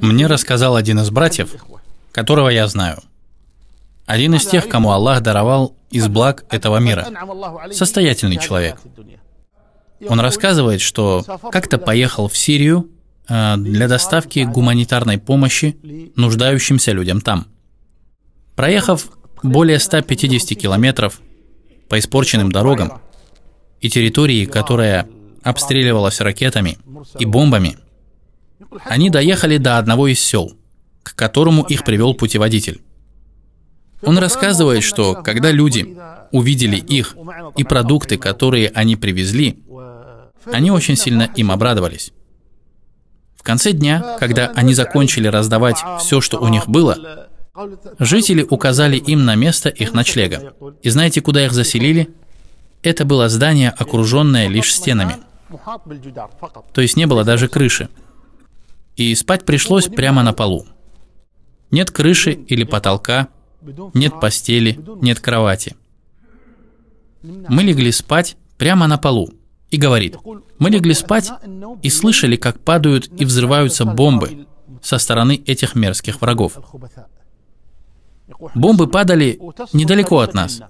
Мне рассказал один из братьев, которого я знаю. Один из тех, кому Аллах даровал из благ этого мира. Состоятельный человек. Он рассказывает, что как-то поехал в Сирию э, для доставки гуманитарной помощи нуждающимся людям там. Проехав более 150 километров по испорченным дорогам и территории, которая обстреливалась ракетами и бомбами – они доехали до одного из сел, к которому их привел путеводитель. Он рассказывает, что когда люди увидели их и продукты, которые они привезли, они очень сильно им обрадовались. В конце дня, когда они закончили раздавать все, что у них было, жители указали им на место их ночлега. И знаете, куда их заселили? Это было здание, окруженное лишь стенами. То есть не было даже крыши и спать пришлось прямо на полу. Нет крыши или потолка, нет постели, нет кровати. Мы легли спать прямо на полу. И говорит, мы легли спать и слышали, как падают и взрываются бомбы со стороны этих мерзких врагов. Бомбы падали недалеко от нас.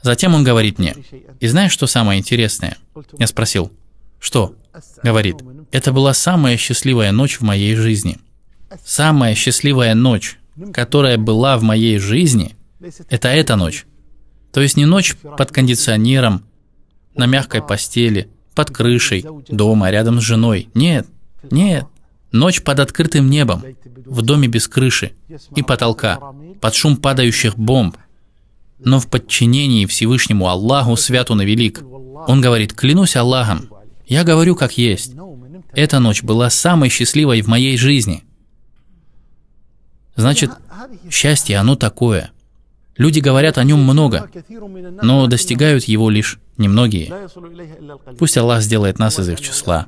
Затем он говорит мне, и знаешь, что самое интересное? Я спросил, что? Говорит, это была самая счастливая ночь в моей жизни. Самая счастливая ночь, которая была в моей жизни, это эта ночь. То есть не ночь под кондиционером, на мягкой постели, под крышей, дома, рядом с женой. Нет, нет. Ночь под открытым небом, в доме без крыши и потолка, под шум падающих бомб, но в подчинении Всевышнему Аллаху свят он велик. Он говорит, клянусь Аллахом, я говорю как есть. Эта ночь была самой счастливой в моей жизни. Значит, счастье, оно такое. Люди говорят о нем много, но достигают его лишь немногие. Пусть Аллах сделает нас из их числа.